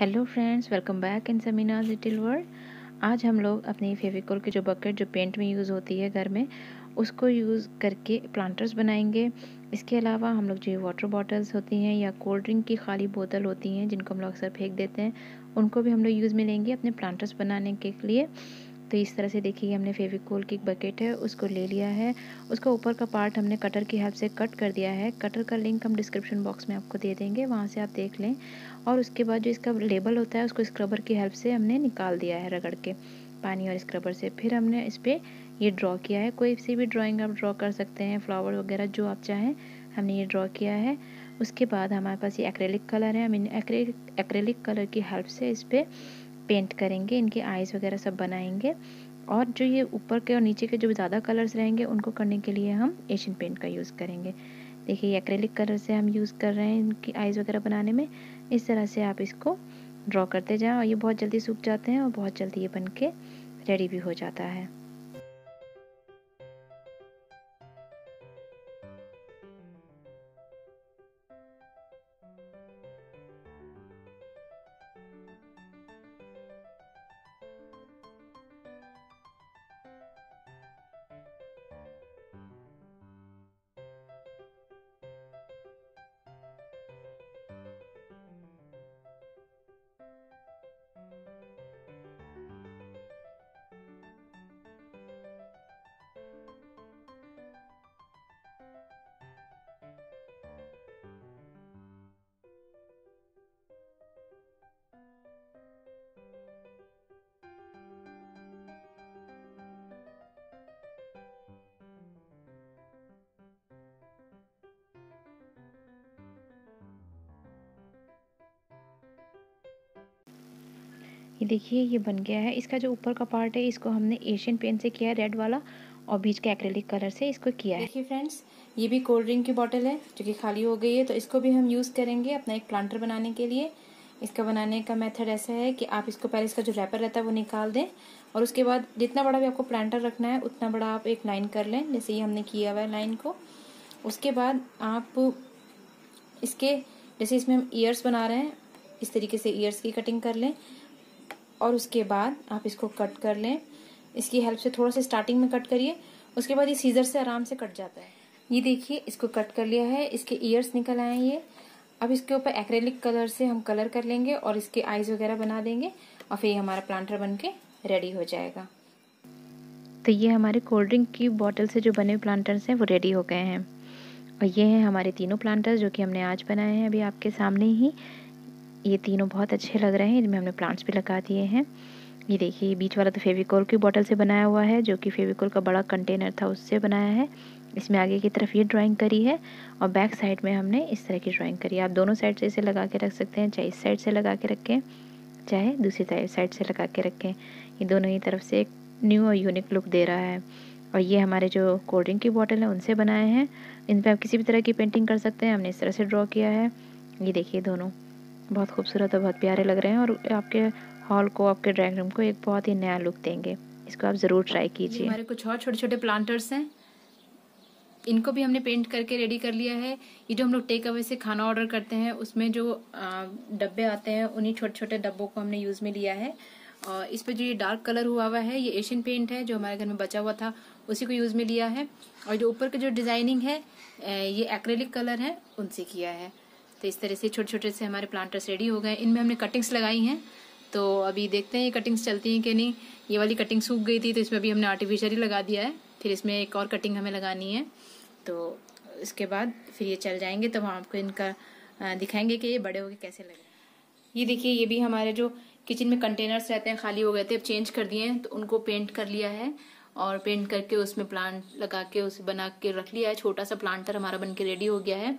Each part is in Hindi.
hello friends welcome back in Samina's little world आज हम लोग अपनी फेविकोल की जो बकेट जो पेंट में यूज़ होती है घर में उसको यूज़ करके प्लांटर्स बनाएंगे इसके अलावा हम लोग जो वाटर बॉटल्स होती हैं या कोल्ड ड्रिंक की खाली बोतल होती हैं जिनको हम लोग अक्सर फेंक देते हैं उनको भी हम लोग यूज़ में लेंगे अपने प्लांटर्स बनाने के लिए तो इस तरह से देखिए हमने फेविकोल की एक बकेट है उसको ले लिया है उसका ऊपर का पार्ट हमने कटर की हेल्प से कट कर दिया है कटर का लिंक हम डिस्क्रिप्शन बॉक्स में आपको दे देंगे वहाँ से आप देख लें और उसके बाद जो इसका लेबल होता है उसको स्क्रबर की हेल्प से हमने निकाल दिया है रगड़ के पानी और स्क्रबर से फिर हमने इस पर ये ड्रॉ किया है कोई सी भी ड्राइंग आप ड्रॉ कर सकते हैं फ्लावर वगैरह जो आप चाहें हमने ये ड्रॉ किया है उसके बाद हमारे पास ये एक्रेलिक कलर है हम इन एक्रेलिक एक्रेलिक कलर की हेल्प से इस पर पेंट करेंगे इनके आइज़ वगैरह सब बनाएंगे और जो ये ऊपर के और नीचे के जो ज़्यादा कलर्स रहेंगे उनको करने के लिए हम एशियन पेंट का यूज़ करेंगे देखिए एक्रेलिक कलर से हम यूज़ कर रहे हैं इनकी आइज़ वगैरह बनाने में इस तरह से आप इसको ड्रॉ करते जाएँ और ये बहुत जल्दी सूख जाते हैं और बहुत जल्दी ये बन के रेडी भी हो जाता है ये देखिए ये बन गया है इसका जो ऊपर का पार्ट है इसको हमने एशियन पेंट से किया है रेड वाला और बीच के एक्रेलिक कलर से इसको किया है देखिए फ्रेंड्स ये भी कोल्ड ड्रिंक की बॉटल है जो कि खाली हो गई है तो इसको भी हम यूज़ करेंगे अपना एक प्लांटर बनाने के लिए इसका बनाने का मेथड ऐसा है कि आप इसको पहले इसका जो रैपर रहता है वो निकाल दें और उसके बाद जितना बड़ा भी आपको प्लांटर रखना है उतना बड़ा आप एक लाइन कर लें जैसे ये हमने किया हुआ है लाइन को उसके बाद आप इसके जैसे इसमें हम ईयर्स बना रहे हैं इस तरीके से ईयर्स की कटिंग कर लें और उसके बाद आप इसको कट कर लें इसकी हेल्प से थोड़ा सा स्टार्टिंग में कट करिए उसके बाद ये सीजर से आराम से कट जाता है ये देखिए इसको कट कर लिया है इसके ईयर्स निकल आए हैं ये अब इसके ऊपर एक्रेलिक कलर से हम कलर कर लेंगे और इसके आइज वगैरह बना देंगे और फिर ये हमारा प्लांटर बन के रेडी हो जाएगा तो ये हमारे कोल्ड ड्रिंक की बॉटल से जो बने प्लांटर्स हैं वो रेडी हो गए हैं और ये हैं हमारे तीनों प्लांटर्स जो कि हमने आज बनाए हैं अभी आपके सामने ही ये तीनों बहुत अच्छे लग रहे हैं इनमें हमने प्लांट्स भी लगा दिए हैं ये देखिए बीच वाला तो फेविकोल की बॉटल से बनाया हुआ है जो कि फेविकोल का बड़ा कंटेनर था उससे बनाया है इसमें आगे की तरफ ये ड्राइंग करी है और बैक साइड में हमने इस तरह की ड्राइंग करी है आप दोनों साइड से इसे लगा के रख सकते हैं चाहे इस साइड से लगा के रखें चाहे दूसरी साइड से लगा के रखें ये दोनों ही तरफ से एक न्यू और यूनिक लुक दे रहा है और ये हमारे जो कोल्ड ड्रिंक की बॉटल है उनसे बनाए हैं इन पर आप किसी भी तरह की पेंटिंग कर सकते हैं हमने इस तरह से ड्रॉ किया है ये देखिए दोनों बहुत खूबसूरत और बहुत प्यारे लग रहे हैं और आपके हॉल को आपके ड्राइंग रूम को एक बहुत ही नया लुक देंगे इसको आप ज़रूर ट्राई कीजिए हमारे कुछ और छोटे छोटे प्लांटर्स हैं इनको भी हमने पेंट करके रेडी कर लिया है ये जो हम लोग टेक अवे से खाना ऑर्डर करते हैं उसमें जो डब्बे आते हैं उन्हीं छोटे छोटे डब्बों को हमने यूज़ में लिया है और इस पर जो ये डार्क कलर हुआ हुआ है ये एशियन पेंट है जो हमारे घर में बचा हुआ था उसी को यूज़ में लिया है और जो ऊपर के जो डिज़ाइनिंग है ये एक्रेलिक कलर है उनसे किया है तो इस तरह से छोटे छोटे से हमारे प्लांटर्स रेडी हो गए इनमें हमने कटिंग्स लगाई हैं तो अभी देखते हैं ये कटिंग्स चलती हैं कि नहीं ये वाली कटिंग सूख गई थी तो इसमें अभी हमने आर्टिफिशियल लगा दिया है फिर इसमें एक और कटिंग हमें लगानी है तो इसके बाद फिर ये चल जाएंगे तो हम आपको इनका दिखाएंगे कि ये बड़े हो गए कैसे लगे ये देखिए ये भी हमारे जो किचन में कंटेनर्स रहते हैं खाली हो गए थे अब चेंज कर दिए हैं तो उनको पेंट कर लिया है और पेंट करके उसमें प्लांट लगा के उसे बना के रख लिया है छोटा सा प्लांटर हमारा बन के रेडी हो गया है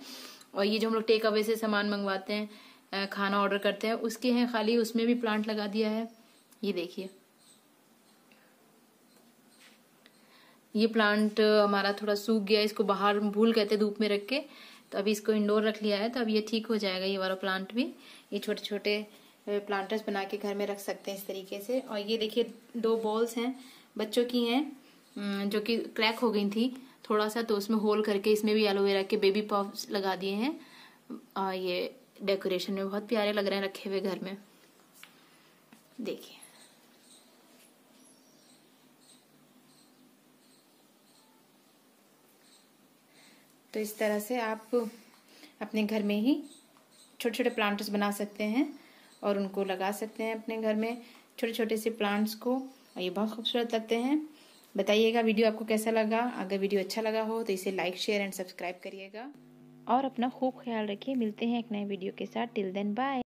और ये जो हम लोग टेक अवे से सामान मंगवाते हैं खाना ऑर्डर करते हैं उसके हैं खाली उसमें भी प्लांट लगा दिया है ये देखिए ये प्लांट हमारा थोड़ा सूख गया इसको बाहर भूल गए थे धूप में रख के तो अभी इसको इंडोर रख लिया है तो अब ये ठीक हो जाएगा ये वाला प्लांट भी ये छोटे छोटे प्लांटर्स बना के घर में रख सकते हैं इस तरीके से और ये देखिए दो बॉल्स हैं बच्चों की हैं जो कि क्रैक हो गई थी थोड़ा सा तो उसमें होल करके इसमें भी एलोवेरा के बेबी पॉप लगा दिए हैं और ये डेकोरेशन में बहुत प्यारे लग रहे हैं रखे हुए घर में देखिए तो इस तरह से आप अपने घर में ही छोटे छोटे प्लांट्स बना सकते हैं और उनको लगा सकते हैं अपने घर में छोटे छोटे से प्लांट्स को और ये बहुत खूबसूरत लगते हैं बताइएगा वीडियो आपको कैसा लगा अगर वीडियो अच्छा लगा हो तो इसे लाइक शेयर एंड सब्सक्राइब करिएगा और अपना खूब ख्याल रखिए मिलते हैं एक नए वीडियो के साथ टिल देन बाय